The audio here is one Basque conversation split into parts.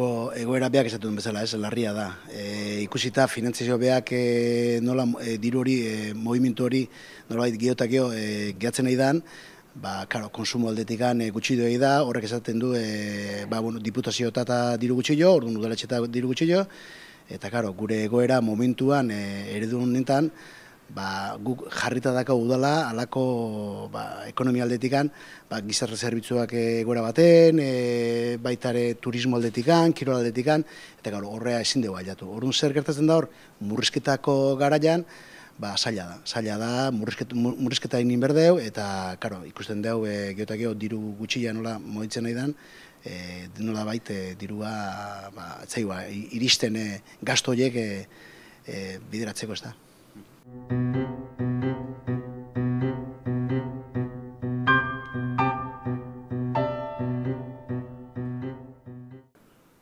Bo, egoera beak esatu bezala, ez, larria da. E, ikusita, finantzizio beak e, nola e, diru hori, e, movimentu hori, nola baita gehiotak jo, e, gehatzen nahi dan, ba, karo, konsumo aldetikan e, gutxi doi da, horrek esaten du, e, ba, bueno, diputazio eta diru gutxi jo, orduan udaletxe eta diru gutxi jo, eta, karo, gure egoera momentuan, e, eredun nintan, ba, guk jarrita daka udala alako ba, ekonomia aldetikan, ba, gizarra zerbitzuak eh, baten, e, eh, baitare turismo aldetikan, kirol aldetikan, eta gaur horrea ezin dugu ailatu. Horren zer gertatzen da hor, murrizketako garaian, ba, zaila da. Zaila da, murrizket, murrizketa egin berdeu, eta karo, ikusten dugu, e, eh, geotakio, diru gutxia nola moitzen nahi den, e, nola baite dirua ba, ba iristen e, gaztoiek e, e, bideratzeko ez da.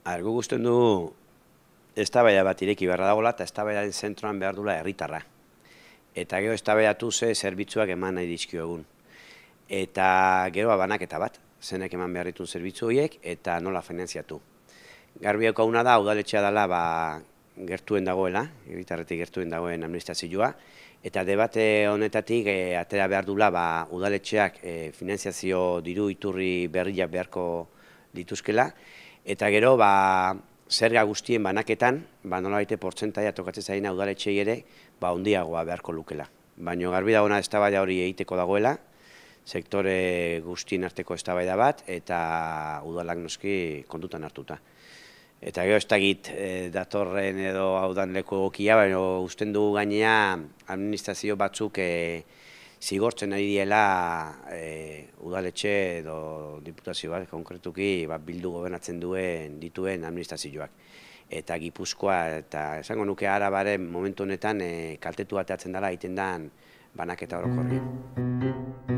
Argo guztien du ez tabaia bat ireki behar dagoela eta ez zentroan behar duela herritarra. Eta gero ez tabaiatu ze zerbitzuak eman nahi dizkio egun. Eta gero eta bat, zenek eman behar zerbitzu horiek eta nola finanziatu. Garbiakoa una da, udaletxea dela ba, gertuen dagoela, hiritarretik gertuen dagoen administrazioa, eta debate honetatik e, atera behar dula ba, udaletxeak e, finanziazio diru iturri berriak beharko dituzkela, eta gero ba, zerga guztien banaketan, ba, nola baite portzentaia tokatzen zaina udaletxei ere, ba, hondiagoa beharko lukela. Baina garbi dagoena ez hori egiteko dagoela, sektore guztien arteko eztabaida bat eta udalak noski kontutan hartuta. Eta gero ez eh, datorren edo hau dan leku egokia, baina usten dugu gainea administrazio batzuk e, zigortzen ari diela e, udaletxe edo diputazio bat, konkretuki bat bildu gobernatzen duen dituen administrazioak. Eta gipuzkoa, eta esango nuke arabaren momentu honetan e, kaltetu bateatzen dela egiten den banaketa orokorri. Mm